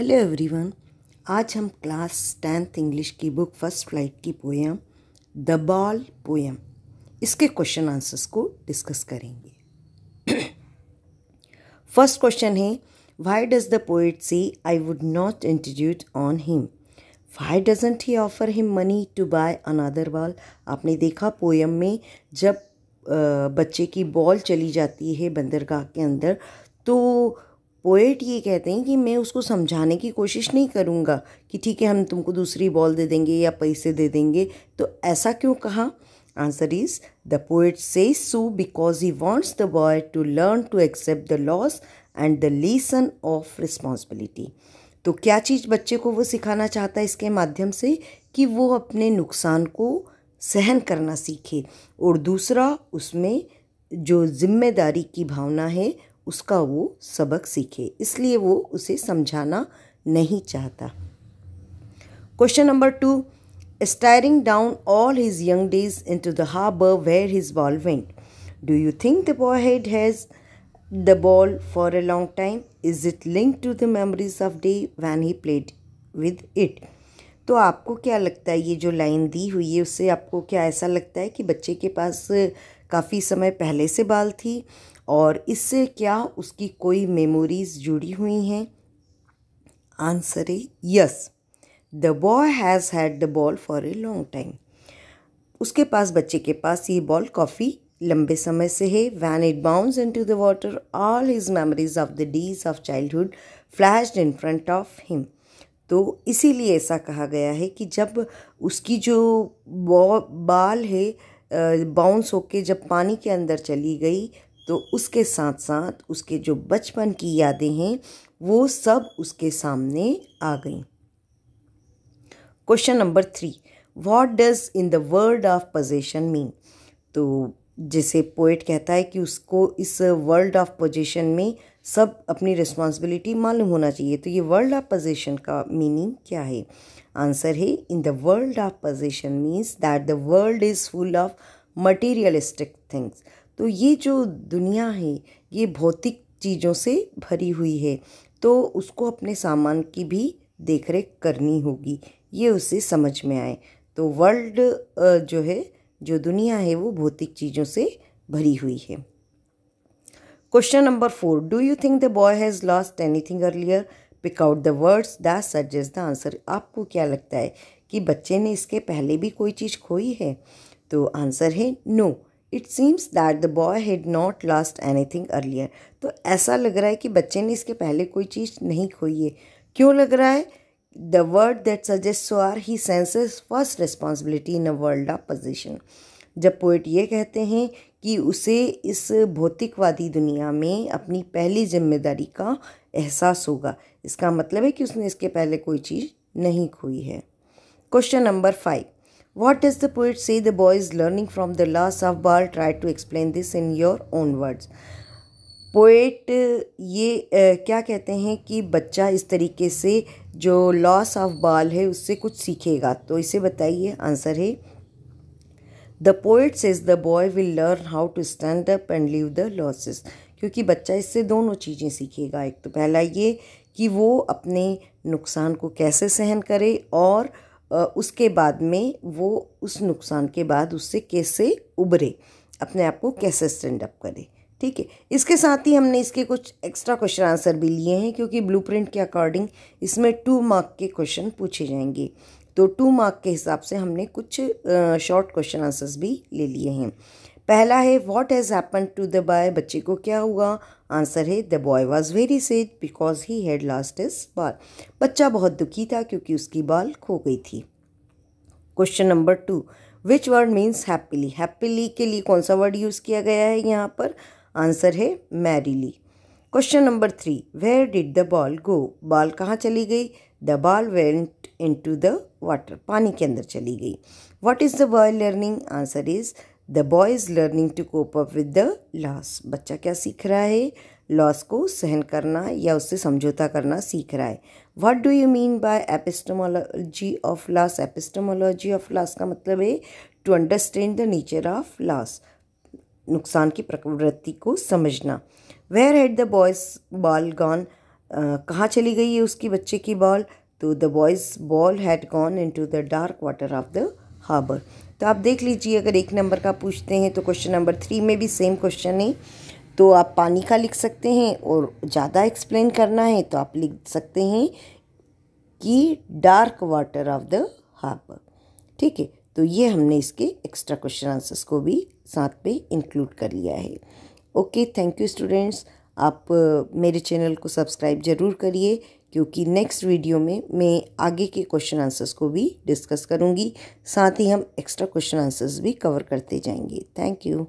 Hello everyone आज हम class tenth English की बुक फर्स्ट फ्लाइट की पोएम द बॉल पोएम इसके क्वेश्चन आंसर्स को डिस्कस करेंगे फर्स्ट क्वेश्चन है why does the poet say I would not intrude on him why doesn't he offer him money to buy another ball आपने देखा poem में जब बच्चे की बॉल चली जाती है बंदरगाह के अंदर तो पोएट ये कहते हैं कि मैं उसको समझाने की कोशिश नहीं करूँगा कि ठीक है हम तुमको दूसरी बॉल दे देंगे या पैसे दे देंगे तो ऐसा क्यों कहा answer is the poet says so because he wants the boy to learn to accept the loss and the lesson of responsibility तो क्या चीज़ बच्चे को वो सिखाना चाहता है इसके माध्यम से कि वो अपने नुकसान को सहन करना सीखे और दूसरा उसमें जो जिम्मेदारी की भावना है उसका वो सबक सीखे इसलिए वो उसे समझाना नहीं चाहता question number two staring down all his young days into the हाब where his ball went do you think the boy had has the ball for a long time is it link to the memories of day when he played with it तो आपको क्या लगता है ये जो line दी हुई है उससे आपको क्या ऐसा लगता है कि बच्चे के पास काफ़ी समय पहले से बाल थी और इससे क्या उसकी कोई मेमोरीज जुड़ी हुई हैं आंसर है yes the boy has had the ball for a long time उसके पास बच्चे के पास ये बॉल काफ़ी लंबे समय से है when it bounce into the water all his memories of the days of childhood flashed in front of him तो इसीलिए ऐसा कहा गया है कि जब उसकी जो बॉल है बाउंस होके जब पानी के अंदर चली गई तो उसके साथ साथ उसके जो बचपन की यादें हैं वो सब उसके सामने आ गई question number three what does in the world of position mean तो जैसे पोइट कहता है कि उसको इस वर्ल्ड ऑफ पोजिशन में सब अपनी रिस्पॉन्सिबिलिटी मालूम होना चाहिए तो ये वर्ल्ड ऑफ पोजिशन का मीनिंग क्या है आंसर है in the world of position means that the world is full of materialistic things तो ये जो दुनिया है ये भौतिक चीज़ों से भरी हुई है तो उसको अपने सामान की भी देख रेख करनी होगी ये उसे समझ में आए तो वर्ल्ड जो है जो दुनिया है वो भौतिक चीज़ों से भरी हुई है question number four do you think the boy has lost anything earlier pick out the words that suggest the answer आपको क्या लगता है कि बच्चे ने इसके पहले भी कोई चीज़ खोई है तो आंसर है no no. It seems that the boy had not lost anything earlier तो ऐसा लग रहा है कि बच्चे ने इसके पहले कोई चीज़ नहीं खोई है क्यों लग रहा है the word that suggest so are he senses first responsibility in a world of position जब पोइट ये कहते हैं कि उसे इस भौतिकवादी दुनिया में अपनी पहली जिम्मेदारी का एहसास होगा इसका मतलब है कि उसने इसके पहले कोई चीज़ नहीं खोई है question number five What does the poet say the boy is learning from the loss of ball? Try to explain this in your own words. Poet ये क्या कहते हैं कि बच्चा इस तरीके से जो लॉस ऑफ बाल है उससे कुछ सीखेगा तो इसे बताइए आंसर है the poet's is the boy will learn how to stand up and leave the losses क्योंकि बच्चा इससे दोनों चीज़ें सीखेगा एक तो पहला ये कि वो अपने नुकसान को कैसे सहन करे और उसके बाद में वो उस नुकसान के बाद उससे कैसे उबरे अपने आप को कैसे स्टैंड अप करे ठीक है इसके साथ ही हमने इसके कुछ एक्स्ट्रा क्वेश्चन आंसर भी लिए हैं क्योंकि ब्लूप्रिंट के अकॉर्डिंग इसमें टू मार्क के क्वेश्चन पूछे जाएंगे तो टू मार्क के हिसाब से हमने कुछ शॉर्ट क्वेश्चन आंसर्स भी ले लिए हैं पहला है what has happen to the boy बच्चे को क्या हुआ आंसर है the boy was very sad because he had lost his ball बच्चा बहुत दुखी था क्योंकि उसकी बाल खो गई थी question number two which word means happily happily के लिए कौन सा वर्ड यूज़ किया गया है यहाँ पर आंसर है merrily question number three where did the ball go ball कहाँ चली गई the ball went into the water पानी के अंदर चली गई what is the boy learning answer is the boy is learning to cope up with the loss बच्चा क्या सीख रहा है लॉस को सहन करना या उससे समझौता करना सीख रहा है what do you mean by epistemology of loss epistemology of loss का मतलब है to understand the nature of loss नुकसान की प्रवृत्ति को समझना where had the boy's ball gone कहाँ चली गई है उसकी बच्चे की बॉल तो the boy's ball had gone into the dark water of the harbour तो आप देख लीजिए अगर एक नंबर का पूछते हैं तो क्वेश्चन नंबर थ्री में भी सेम क्वेश्चन है तो आप पानी का लिख सकते हैं और ज़्यादा एक्सप्लेन करना है तो आप लिख सकते हैं कि dark water of the harbour ठीक है तो ये हमने इसके एक्स्ट्रा क्वेश्चन आंसर्स को भी साथ पे इंक्लूड कर लिया है ओके थैंक यू स्टूडेंट्स आप मेरे चैनल को सब्सक्राइब ज़रूर करिए क्योंकि नेक्स्ट वीडियो में मैं आगे के क्वेश्चन आंसर्स को भी डिस्कस करूँगी साथ ही हम एक्स्ट्रा क्वेश्चन आंसर्स भी कवर करते जाएंगे थैंक यू